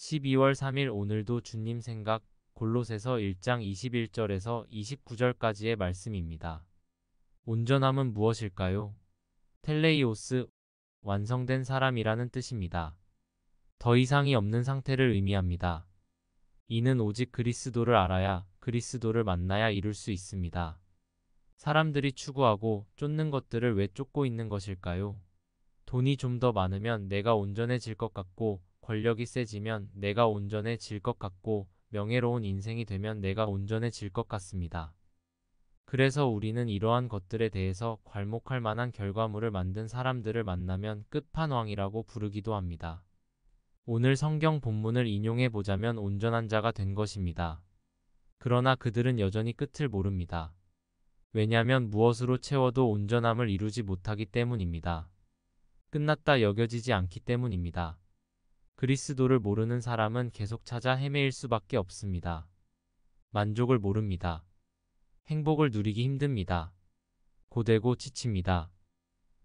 12월 3일 오늘도 주님 생각 골로새서 1장 21절에서 29절까지의 말씀입니다. 온전함은 무엇일까요? 텔레이오스 완성된 사람이라는 뜻입니다. 더 이상이 없는 상태를 의미합니다. 이는 오직 그리스도를 알아야 그리스도를 만나야 이룰 수 있습니다. 사람들이 추구하고 쫓는 것들을 왜 쫓고 있는 것일까요? 돈이 좀 더 많으면 내가 온전해질 것 같고 권력이 세지면 내가 온전해질 것 같고 명예로운 인생이 되면 내가 온전해질 것 같습니다. 그래서 우리는 이러한 것들에 대해서 괄목할 만한 결과물을 만든 사람들을 만나면 끝판왕이라고 부르기도 합니다. 오늘 성경 본문을 인용해 보자면 온전한 자가 된 것입니다. 그러나 그들은 여전히 끝을 모릅니다. 왜냐하면 무엇으로 채워도 온전함을 이루지 못하기 때문입니다. 끝났다 여겨지지 않기 때문입니다. 그리스도를 모르는 사람은 계속 찾아 헤매일 수밖에 없습니다. 만족을 모릅니다. 행복을 누리기 힘듭니다. 고되고 지칩니다.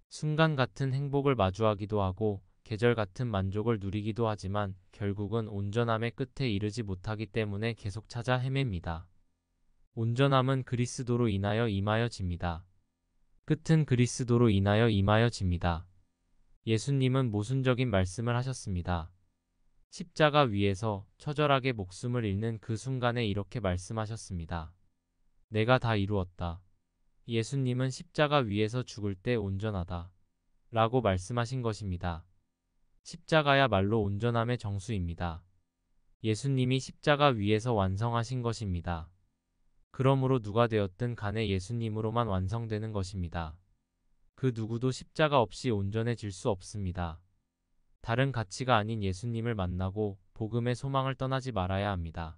순간 같은 행복을 마주하기도 하고 계절 같은 만족을 누리기도 하지만 결국은 온전함의 끝에 이르지 못하기 때문에 계속 찾아 헤맵니다. 온전함은 그리스도로 인하여 임하여집니다. 끝은 그리스도로 인하여 임하여집니다. 예수님은 모순적인 말씀을 하셨습니다. 십자가 위에서 처절하게 목숨을 잃는 그 순간에 이렇게 말씀하셨습니다. 내가 다 이루었다. 예수님은 십자가 위에서 죽을 때 온전하다. 라고 말씀하신 것입니다. 십자가야말로 온전함의 정수입니다. 예수님이 십자가 위에서 완성하신 것입니다. 그러므로 누가 되었든 간에 예수님으로만 완성되는 것입니다. 그 누구도 십자가 없이 온전해질 수 없습니다. 다른 가치가 아닌 예수님을 만나고 복음의 소망을 떠나지 말아야 합니다.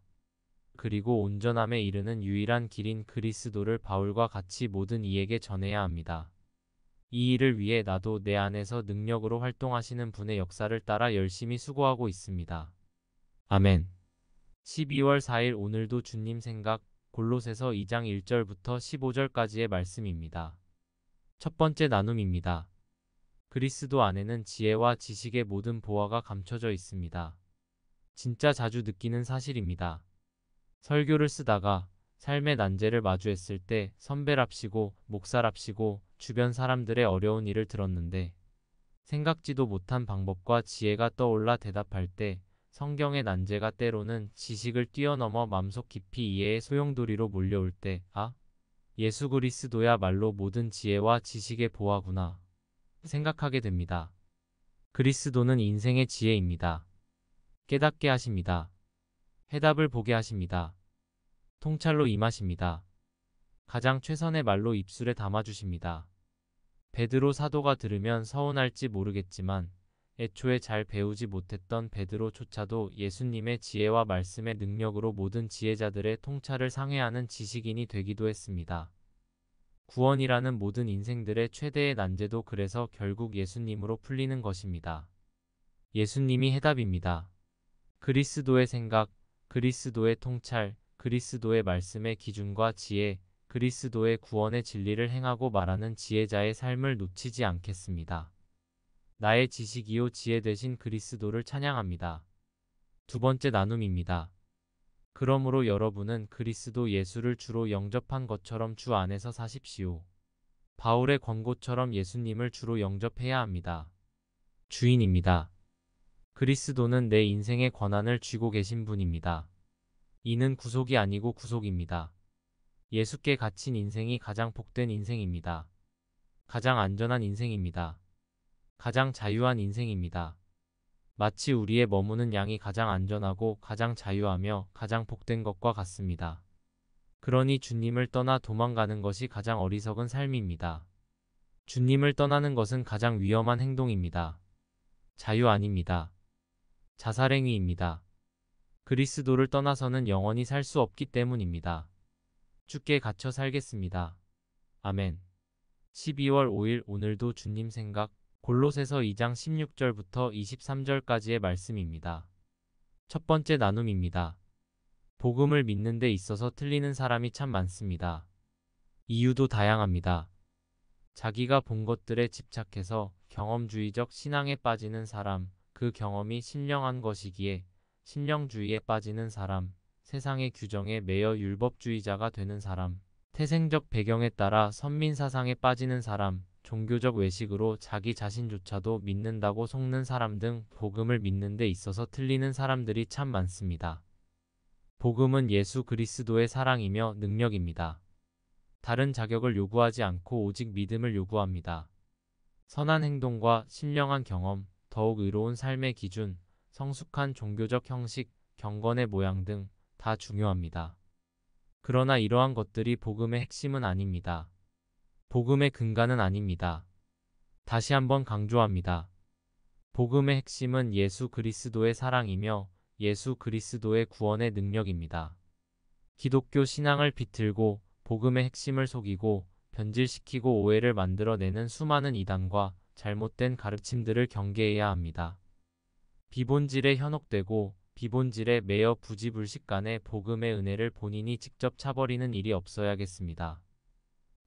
그리고 온전함에 이르는 유일한 길인 그리스도를 바울과 같이 모든 이에게 전해야 합니다. 이 일을 위해 나도 내 안에서 능력으로 활동하시는 분의 역사를 따라 열심히 수고하고 있습니다. 아멘. 12월 4일 오늘도 주님 생각 골로새서 2장 1절부터 15절까지의 말씀입니다. 첫 번째 나눔입니다. 그리스도 안에는 지혜와 지식의 모든 보화가 감춰져 있습니다. 진짜 자주 느끼는 사실입니다. 설교를 쓰다가 삶의 난제를 마주했을 때 선배랍시고 목사랍시고 주변 사람들의 어려운 일을 들었는데 생각지도 못한 방법과 지혜가 떠올라 대답할 때 성경의 난제가 때로는 지식을 뛰어넘어 맘속 깊이 이해의 소용돌이로 몰려올 때 아? 예수 그리스도야말로 모든 지혜와 지식의 보화구나. 생각하게 됩니다. 그리스도는 인생의 지혜입니다. 깨닫게 하십니다. 해답을 보게 하십니다. 통찰로 임하십니다. 가장 최선의 말로 입술에 담아주십니다. 베드로 사도가 들으면 서운할지 모르겠지만 애초에 잘 배우지 못했던 베드로조차도 예수님의 지혜와 말씀의 능력으로 모든 지혜자들의 통찰을 상회하는 지식인이 되기도 했습니다. 구원이라는 모든 인생들의 최대의 난제도 그래서 결국 예수님으로 풀리는 것입니다. 예수님이 해답입니다. 그리스도의 생각, 그리스도의 통찰, 그리스도의 말씀의 기준과 지혜, 그리스도의 구원의 진리를 행하고 말하는 지혜자의 삶을 놓치지 않겠습니다. 나의 지식이요 지혜 대신 그리스도를 찬양합니다. 두 번째 나눔입니다. 그러므로 여러분은 그리스도 예수를 주로 영접한 것처럼 주 안에서 사십시오. 바울의 권고처럼 예수님을 주로 영접해야 합니다. 주인입니다. 그리스도는 내 인생의 권한을 쥐고 계신 분입니다. 이는 구속이 아니고 구속입니다. 예수께 갇힌 인생이 가장 복된 인생입니다. 가장 안전한 인생입니다. 가장 자유한 인생입니다. 마치 우리의 머무는 양이 가장 안전하고 가장 자유하며 가장 복된 것과 같습니다. 그러니 주님을 떠나 도망가는 것이 가장 어리석은 삶입니다. 주님을 떠나는 것은 가장 위험한 행동입니다. 자유 아닙니다. 자살행위입니다. 그리스도를 떠나서는 영원히 살 수 없기 때문입니다. 죽게 갇혀 살겠습니다. 아멘. 12월 5일 오늘도 주님 생각 골로새서 2장 16절부터 23절까지의 말씀입니다. 첫 번째 나눔입니다. 복음을 믿는 데 있어서 틀리는 사람이 참 많습니다. 이유도 다양합니다. 자기가 본 것들에 집착해서 경험주의적 신앙에 빠지는 사람, 그 경험이 신령한 것이기에 신령주의에 빠지는 사람, 세상의 규정에 매여 율법주의자가 되는 사람, 태생적 배경에 따라 선민사상에 빠지는 사람, 종교적 외식으로 자기 자신조차도 믿는다고 속는 사람 등 복음을 믿는 데 있어서 틀리는 사람들이 참 많습니다. 복음은 예수 그리스도의 사랑이며 능력입니다. 다른 자격을 요구하지 않고 오직 믿음을 요구합니다. 선한 행동과 신령한 경험, 더욱 의로운 삶의 기준, 성숙한 종교적 형식, 경건의 모양 등 다 중요합니다. 그러나 이러한 것들이 복음의 핵심은 아닙니다. 복음의 근간은 아닙니다. 다시 한번 강조합니다. 복음의 핵심은 예수 그리스도의 사랑이며 예수 그리스도의 구원의 능력입니다. 기독교 신앙을 비틀고 복음의 핵심을 속이고 변질시키고 오해를 만들어내는 수많은 이단과 잘못된 가르침들을 경계해야 합니다. 비본질에 현혹되고 비본질에 매여 부지불식간에 복음의 은혜를 본인이 직접 차버리는 일이 없어야겠습니다.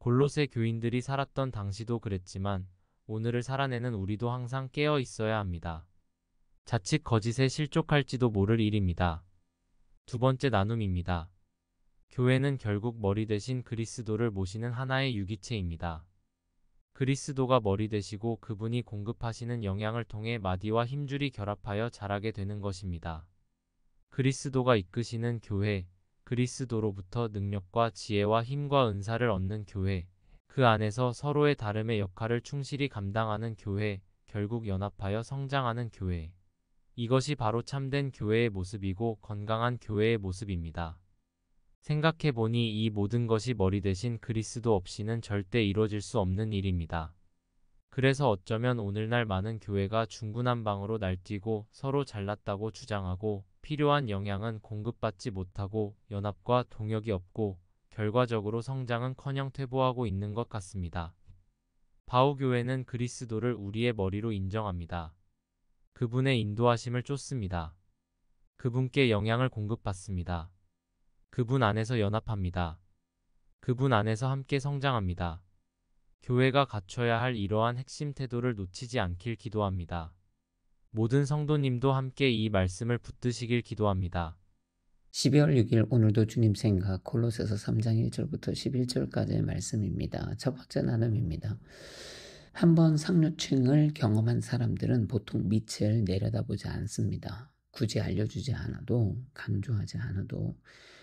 골로새 교인들이 살았던 당시도 그랬지만 오늘을 살아내는 우리도 항상 깨어 있어야 합니다. 자칫 거짓에 실족할지도 모를 일입니다. 두 번째 나눔입니다. 교회는 결국 머리 대신 그리스도를 모시는 하나의 유기체입니다. 그리스도가 머리 되시고 그분이 공급하시는 영향을 통해 마디와 힘줄이 결합하여 자라게 되는 것입니다. 그리스도가 이끄시는 교회, 그리스도로부터 능력과 지혜와 힘과 은사를 얻는 교회, 그 안에서 서로의 다름의 역할을 충실히 감당하는 교회, 결국 연합하여 성장하는 교회. 이것이 바로 참된 교회의 모습이고 건강한 교회의 모습입니다. 생각해보니 이 모든 것이 머리 대신 그리스도 없이는 절대 이루어질 수 없는 일입니다. 그래서 어쩌면 오늘날 많은 교회가 중구난방으로 날뛰고 서로 잘났다고 주장하고 필요한 영향은 공급받지 못하고 연합과 동역이 없고 결과적으로 성장은커녕 퇴보하고 있는 것 같습니다. 바오 교회는 그리스도를 우리의 머리로 인정합니다. 그분의 인도하심을 쫓습니다. 그분께 영향을 공급받습니다. 그분 안에서 연합합니다. 그분 안에서 함께 성장합니다. 교회가 갖춰야 할 이러한 핵심 태도를 놓치지 않길 기도합니다. 모든 성도님도 함께 이 말씀을 붙드시길 기도합니다. 12월 6일 오늘도 주님 생각 콜로새서 3장 1절부터 11절까지의 말씀입니다. 첫 번째 나눔입니다. 한번 상류층을 경험한 사람들은 보통 밑을 내려다보지 않습니다. 굳이 알려주지 않아도 강조하지 않아도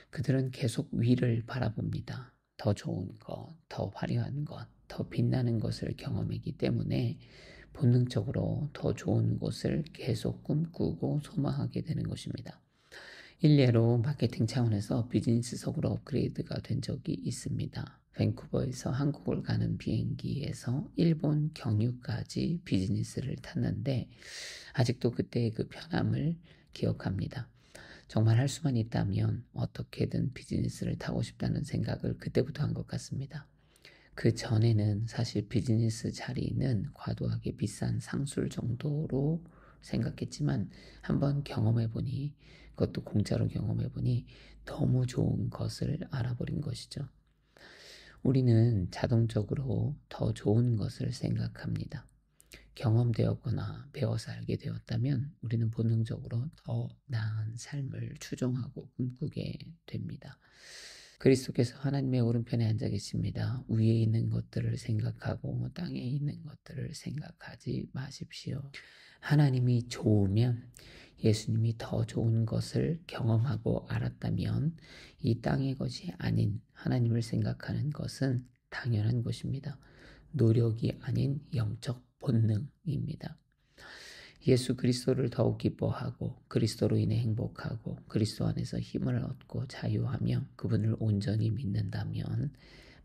그들은 계속 위를 바라봅니다. 더 좋은 것, 더 화려한 것, 더 빛나는 것을 경험했기 때문에 본능적으로 더 좋은 곳을 계속 꿈꾸고 소망하게 되는 것입니다. 일례로 마케팅 차원에서 비즈니스석으로 업그레이드가 된 적이 있습니다. 밴쿠버에서 한국을 가는 비행기에서 일본 경유까지 비즈니스를 탔는데 아직도 그때의 그 편함을 기억합니다. 정말 할 수만 있다면 어떻게든 비즈니스를 타고 싶다는 생각을 그때부터 한 것 같습니다. 그 전에는 사실 비즈니스 자리는 과도하게 비싼 상술 정도로 생각했지만 한번 경험해 보니 그것도 공짜로 경험해 보니 너무 좋은 것을 알아버린 것이죠. 우리는 자동적으로 더 좋은 것을 생각합니다. 경험되었거나 배워서 알게 되었다면 우리는 본능적으로 더 나은 삶을 추종하고 꿈꾸게 됩니다. 그리스도께서 하나님의 오른편에 앉아 계십니다. 위에 있는 것들을 생각하고 뭐 땅에 있는 것들을 생각하지 마십시오. 하나님이 좋으면 예수님이 더 좋은 것을 경험하고 알았다면 이 땅의 것이 아닌 하나님을 생각하는 것은 당연한 것입니다. 노력이 아닌 영적 본능입니다. 예수 그리스도를 더욱 기뻐하고 그리스도로 인해 행복하고 그리스도 안에서 힘을 얻고 자유하며 그분을 온전히 믿는다면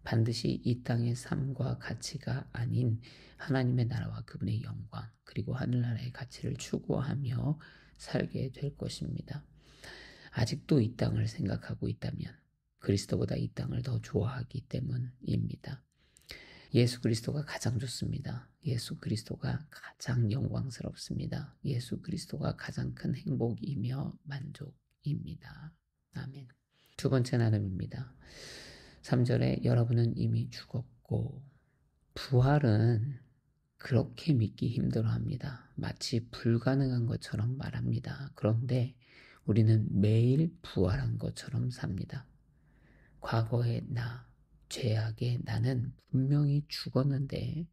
반드시 이 땅의 삶과 가치가 아닌 하나님의 나라와 그분의 영광 그리고 하늘나라의 가치를 추구하며 살게 될 것입니다. 아직도 이 땅을 생각하고 있다면 그리스도보다 이 땅을 더 좋아하기 때문입니다. 예수 그리스도가 가장 좋습니다. 예수 그리스도가 가장 영광스럽습니다. 예수 그리스도가 가장 큰 행복이며 만족입니다. 아멘. 두 번째 나눔입니다. 3절에 여러분은 이미 죽었고 부활은 그렇게 믿기 힘들어합니다. 마치 불가능한 것처럼 말합니다. 그런데 우리는 매일 부활한 것처럼 삽니다. 과거의 나, 죄악에 나는 분명히 죽었는데,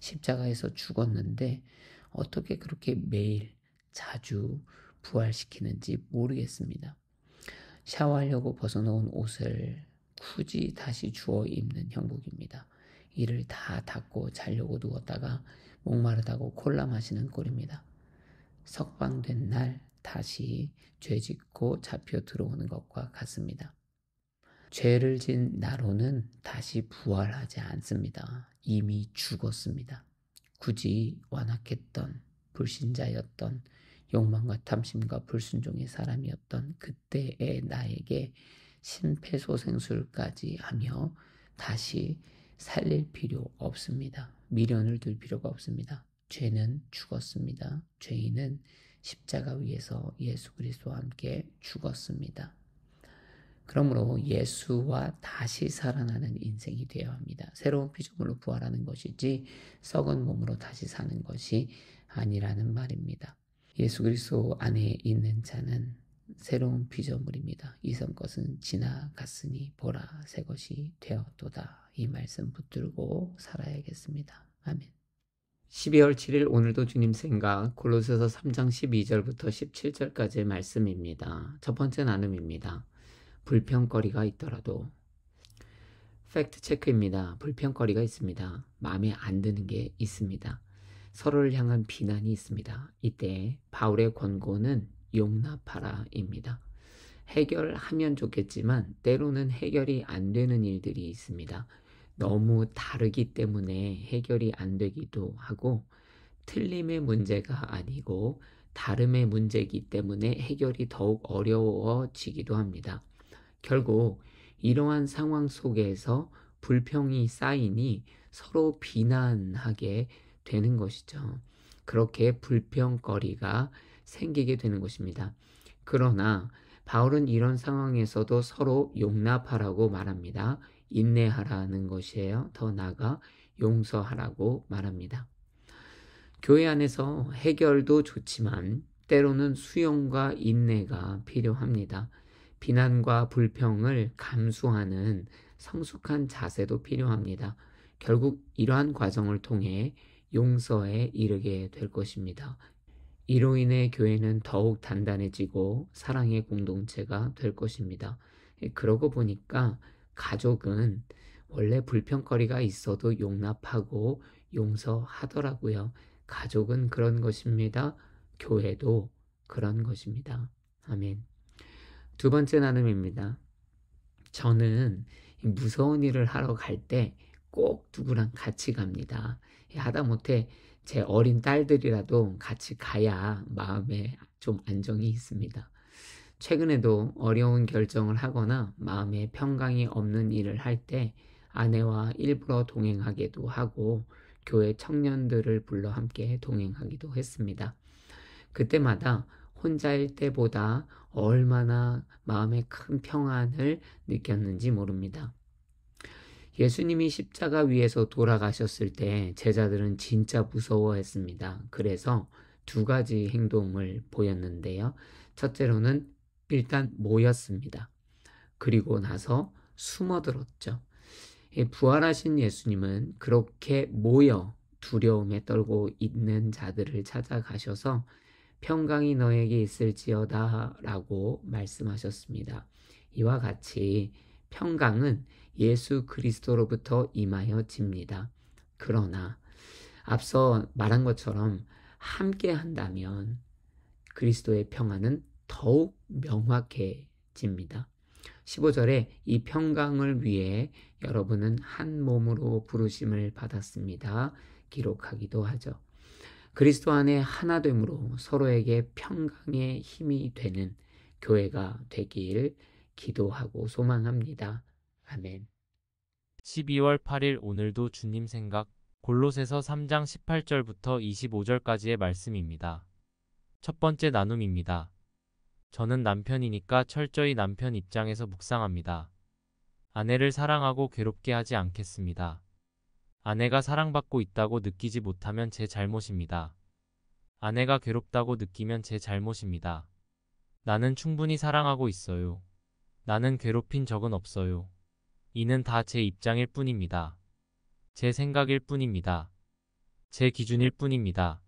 십자가에서 죽었는데, 어떻게 그렇게 매일 자주 부활시키는지 모르겠습니다. 샤워하려고 벗어놓은 옷을 굳이 다시 주워 입는 형국입니다. 이를 다 닦고 자려고 누웠다가 목마르다고 콜라 마시는 꼴입니다. 석방된 날 다시 죄 짓고 잡혀 들어오는 것과 같습니다. 죄를 진 나로는 다시 부활하지 않습니다. 이미 죽었습니다. 굳이 완악했던 불신자였던 욕망과 탐심과 불순종의 사람이었던 그때의 나에게 심폐소생술까지 하며 다시 살릴 필요 없습니다. 미련을 둘 필요가 없습니다. 죄는 죽었습니다. 죄인은 십자가 위에서 예수 그리스도와 함께 죽었습니다. 그러므로 예수와 다시 살아나는 인생이 되어야 합니다. 새로운 피조물로 부활하는 것이지 썩은 몸으로 다시 사는 것이 아니라는 말입니다. 예수 그리스도 안에 있는 자는 새로운 피조물입니다. 이성 것은 지나갔으니 보라 새 것이 되었도다. 이 말씀 붙들고 살아야겠습니다. 아멘. 12월 7일 오늘도 주님 생각 골로새서 3장 12절부터 17절까지의 말씀입니다. 첫 번째 나눔입니다. 불평거리가 있더라도 팩트 체크입니다. 불평거리가 있습니다. 마음에 안 드는 게 있습니다. 서로를 향한 비난이 있습니다. 이때 바울의 권고는 용납하라입니다. 해결하면 좋겠지만 때로는 해결이 안 되는 일들이 있습니다. 너무 다르기 때문에 해결이 안 되기도 하고 틀림의 문제가 아니고 다름의 문제이기 때문에 해결이 더욱 어려워지기도 합니다. 결국 이러한 상황 속에서 불평이 쌓이니 서로 비난하게 되는 것이죠. 그렇게 불평거리가 생기게 되는 것입니다. 그러나 바울은 이런 상황에서도 서로 용납하라고 말합니다. 인내하라는 것이에요. 더 나아가 용서하라고 말합니다. 교회 안에서 해결도 좋지만 때로는 수용과 인내가 필요합니다. 비난과 불평을 감수하는 성숙한 자세도 필요합니다. 결국 이러한 과정을 통해 용서에 이르게 될 것입니다. 이로 인해 교회는 더욱 단단해지고 사랑의 공동체가 될 것입니다. 예, 그러고 보니까 가족은 원래 불평거리가 있어도 용납하고 용서하더라고요. 가족은 그런 것입니다. 교회도 그런 것입니다. 아멘. 두 번째 나눔입니다. 저는 무서운 일을 하러 갈 때 꼭 누구랑 같이 갑니다. 하다못해 제 어린 딸들이라도 같이 가야 마음에 좀 안정이 있습니다. 최근에도 어려운 결정을 하거나 마음에 평강이 없는 일을 할 때 아내와 일부러 동행하기도 하고 교회 청년들을 불러 함께 동행하기도 했습니다. 그때마다 혼자일 때보다 얼마나 마음의 큰 평안을 느꼈는지 모릅니다. 예수님이 십자가 위에서 돌아가셨을 때 제자들은 진짜 무서워했습니다. 그래서 두 가지 행동을 보였는데요. 첫째로는 일단 모였습니다. 그리고 나서 숨어들었죠. 부활하신 예수님은 그렇게 모여 두려움에 떨고 있는 자들을 찾아가셔서 평강이 너에게 있을지어다 라고 말씀하셨습니다. 이와 같이 평강은 예수 그리스도로부터 임하여 집니다. 그러나 앞서 말한 것처럼 함께 한다면 그리스도의 평화는 더욱 명확해집니다. 15절에 이 평강을 위해 여러분은 한 몸으로 부르심을 받았습니다. 기록하기도 하죠. 그리스도 안에 하나됨으로 서로에게 평강의 힘이 되는 교회가 되길 기도하고 소망합니다. 아멘. 12월 8일 오늘도 주님 생각 골로새서 3장 18절부터 25절까지의 말씀입니다. 첫 번째 나눔입니다. 저는 남편이니까 철저히 남편 입장에서 묵상합니다. 아내를 사랑하고 괴롭게 하지 않겠습니다. 아내가 사랑받고 있다고 느끼지 못하면 제 잘못입니다. 아내가 괴롭다고 느끼면 제 잘못입니다. 나는 충분히 사랑하고 있어요. 나는 괴롭힌 적은 없어요. 이는 다 제 입장일 뿐입니다. 제 생각일 뿐입니다. 제 기준일 뿐입니다.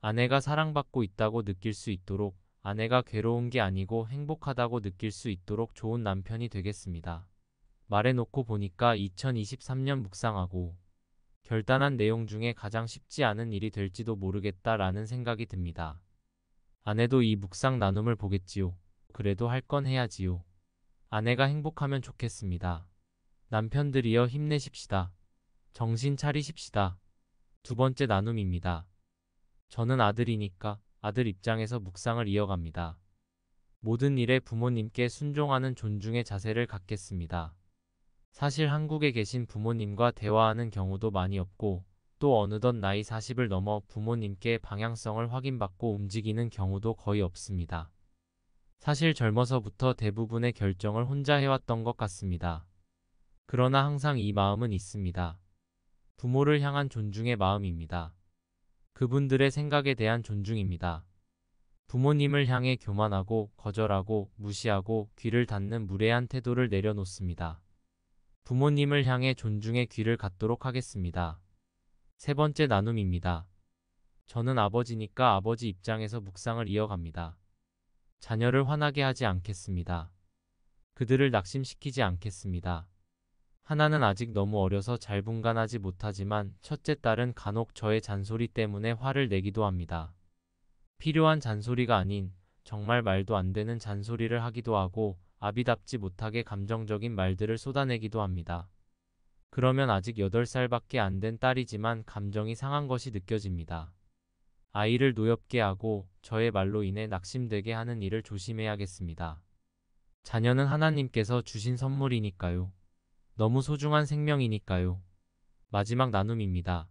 아내가 사랑받고 있다고 느낄 수 있도록 아내가 괴로운 게 아니고 행복하다고 느낄 수 있도록 좋은 남편이 되겠습니다. 말해놓고 보니까 2023년 묵상하고 결단한 내용 중에 가장 쉽지 않은 일이 될지도 모르겠다라는 생각이 듭니다. 아내도 이 묵상 나눔을 보겠지요. 그래도 할 건 해야지요. 아내가 행복하면 좋겠습니다. 남편들이여 힘내십시다. 정신 차리십시다. 두 번째 나눔입니다. 저는 아들이니까 아들 입장에서 묵상을 이어갑니다. 모든 일에 부모님께 순종하는 존중의 자세를 갖겠습니다. 사실 한국에 계신 부모님과 대화하는 경우도 많이 없고 또 어느덧 나이 40을 넘어 부모님께 방향성을 확인받고 움직이는 경우도 거의 없습니다. 사실 젊어서부터 대부분의 결정을 혼자 해왔던 것 같습니다. 그러나 항상 이 마음은 있습니다. 부모를 향한 존중의 마음입니다. 그분들의 생각에 대한 존중입니다. 부모님을 향해 교만하고 거절하고 무시하고 귀를 닫는 무례한 태도를 내려놓습니다. 부모님을 향해 존중의 귀를 갖도록 하겠습니다. 세 번째 나눔입니다. 저는 아버지니까 아버지 입장에서 묵상을 이어갑니다. 자녀를 화나게 하지 않겠습니다. 그들을 낙심시키지 않겠습니다. 하나는 아직 너무 어려서 잘 분간하지 못하지만 첫째 딸은 간혹 저의 잔소리 때문에 화를 내기도 합니다. 필요한 잔소리가 아닌 정말 말도 안 되는 잔소리를 하기도 하고 아비답지 못하게 감정적인 말들을 쏟아내기도 합니다. 그러면 아직 8살밖에 안 된 딸이지만 감정이 상한 것이 느껴집니다. 아이를 노엽게 하고 저의 말로 인해 낙심되게 하는 일을 조심해야겠습니다. 자녀는 하나님께서 주신 선물이니까요. 너무 소중한 생명이니까요. 마지막 나눔입니다.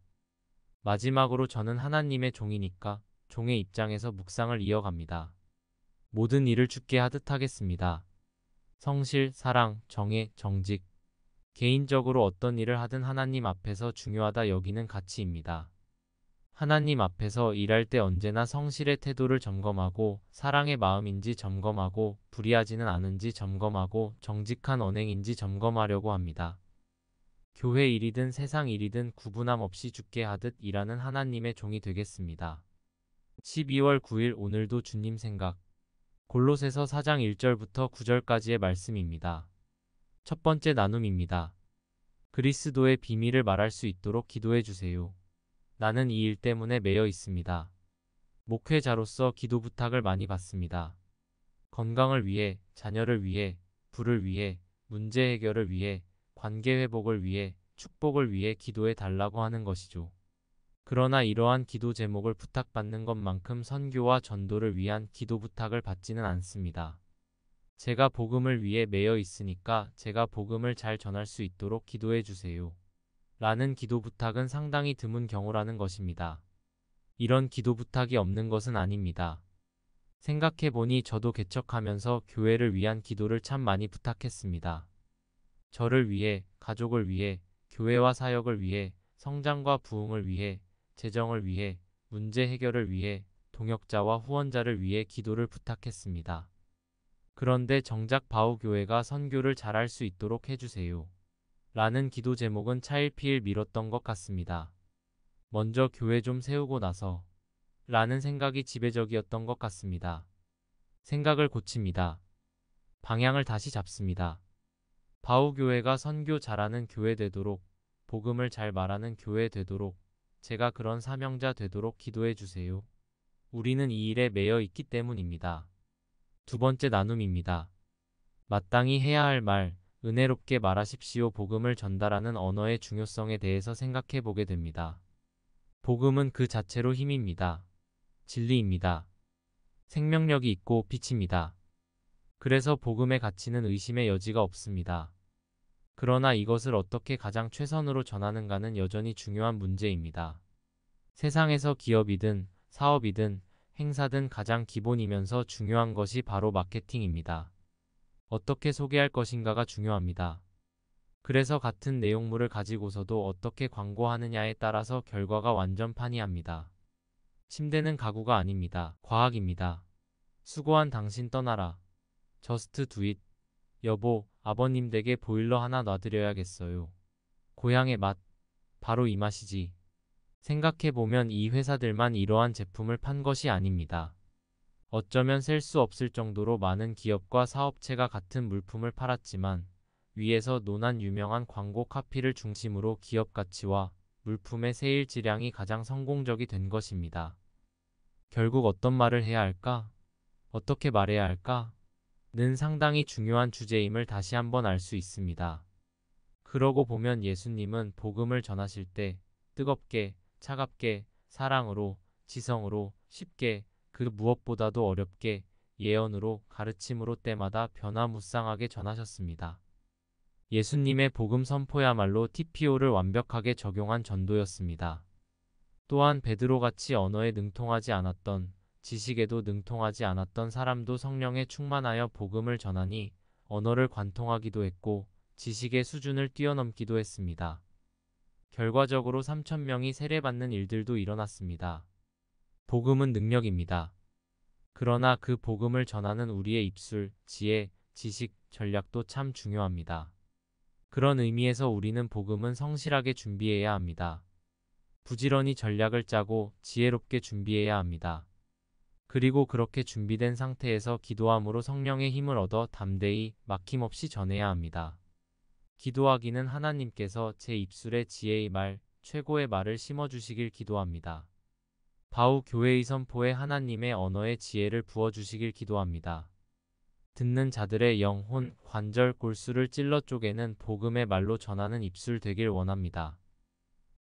마지막으로 저는 하나님의 종이니까 종의 입장에서 묵상을 이어갑니다. 모든 일을 죽게 하듯 하겠습니다. 성실, 사랑, 정의, 정직. 개인적으로 어떤 일을 하든 하나님 앞에서 중요하다 여기는 가치입니다. 하나님 앞에서 일할 때 언제나 성실의 태도를 점검하고 사랑의 마음인지 점검하고 불의하지는 않은지 점검하고 정직한 언행인지 점검하려고 합니다. 교회 일이든 세상 일이든 구분함 없이 죽게 하듯 일하는 하나님의 종이 되겠습니다. 12월 9일 오늘도 주님 생각 골로새서 4장 1절부터 9절까지의 말씀입니다. 첫 번째 나눔입니다. 그리스도의 비밀을 말할 수 있도록 기도해 주세요. 나는 이 일 때문에 매여 있습니다. 목회자로서 기도 부탁을 많이 받습니다. 건강을 위해, 자녀를 위해, 부를 위해, 문제 해결을 위해, 관계 회복을 위해, 축복을 위해 기도해 달라고 하는 것이죠. 그러나 이러한 기도 제목을 부탁받는 것만큼 선교와 전도를 위한 기도 부탁을 받지는 않습니다. 제가 복음을 위해 매여 있으니까 제가 복음을 잘 전할 수 있도록 기도해 주세요. 라는 기도 부탁은 상당히 드문 경우라는 것입니다. 이런 기도 부탁이 없는 것은 아닙니다. 생각해 보니 저도 개척하면서 교회를 위한 기도를 참 많이 부탁했습니다. 저를 위해, 가족을 위해, 교회와 사역을 위해, 성장과 부흥을 위해, 재정을 위해 문제 해결을 위해 동역자와 후원자를 위해 기도를 부탁했습니다. 그런데 정작 바우교회가 선교를 잘할 수 있도록 해주세요. 라는 기도 제목은 차일피일 미뤘던 것 같습니다. 먼저 교회 좀 세우고 나서 라는 생각이 지배적이었던 것 같습니다. 생각을 고칩니다. 방향을 다시 잡습니다. 바우교회가 선교 잘하는 교회 되도록 복음을 잘 말하는 교회 되도록 제가 그런 사명자 되도록 기도해 주세요. 우리는 이 일에 매여 있기 때문입니다. 두 번째 나눔입니다. 마땅히 해야 할 말, 은혜롭게 말하십시오. 복음을 전달하는 언어의 중요성에 대해서 생각해 보게 됩니다. 복음은 그 자체로 힘입니다. 진리입니다. 생명력이 있고 빛입니다. 그래서 복음의 가치는 의심의 여지가 없습니다. 그러나 이것을 어떻게 가장 최선으로 전하는가는 여전히 중요한 문제입니다. 세상에서 기업이든 사업이든 행사든 가장 기본이면서 중요한 것이 바로 마케팅입니다. 어떻게 소개할 것인가가 중요합니다. 그래서 같은 내용물을 가지고서도 어떻게 광고하느냐에 따라서 결과가 완전 판이합니다. 침대는 가구가 아닙니다. 과학입니다. 수고한 당신 떠나라. 저스트 두잇 여보, 아버님 댁에 보일러 하나 놔드려야겠어요. 고향의 맛, 바로 이 맛이지. 생각해보면 이 회사들만 이러한 제품을 판 것이 아닙니다. 어쩌면 셀 수 없을 정도로 많은 기업과 사업체가 같은 물품을 팔았지만 위에서 논한 유명한 광고 카피를 중심으로 기업 가치와 물품의 세일 질량이 가장 성공적이 된 것입니다. 결국 어떤 말을 해야 할까? 어떻게 말해야 할까? 는 상당히 중요한 주제임을 다시 한번 알 수 있습니다. 그러고 보면 예수님은 복음을 전하실 때 뜨겁게, 차갑게, 사랑으로, 지성으로, 쉽게, 그 무엇보다도 어렵게, 예언으로, 가르침으로 때마다 변화무쌍하게 전하셨습니다. 예수님의 복음 선포야말로 TPO를 완벽하게 적용한 전도였습니다. 또한 베드로같이 언어에 능통하지 않았던 지식에도 능통하지 않았던 사람도 성령에 충만하여 복음을 전하니 언어를 관통하기도 했고 지식의 수준을 뛰어넘기도 했습니다. 결과적으로 3천명이 세례받는 일들도 일어났습니다. 복음은 능력입니다. 그러나 그 복음을 전하는 우리의 입술, 지혜, 지식, 전략도 참 중요합니다. 그런 의미에서 우리는 복음은 성실하게 준비해야 합니다. 부지런히 전략을 짜고 지혜롭게 준비해야 합니다. 그리고 그렇게 준비된 상태에서 기도함으로 성령의 힘을 얻어 담대히 막힘없이 전해야 합니다. 기도하기는 하나님께서 제 입술에 지혜의 말, 최고의 말을 심어주시길 기도합니다. 바우 교회의 선포에 하나님의 언어의 지혜를 부어주시길 기도합니다. 듣는 자들의 영혼, 관절, 골수를 찔러 쪼개는 복음의 말로 전하는 입술 되길 원합니다.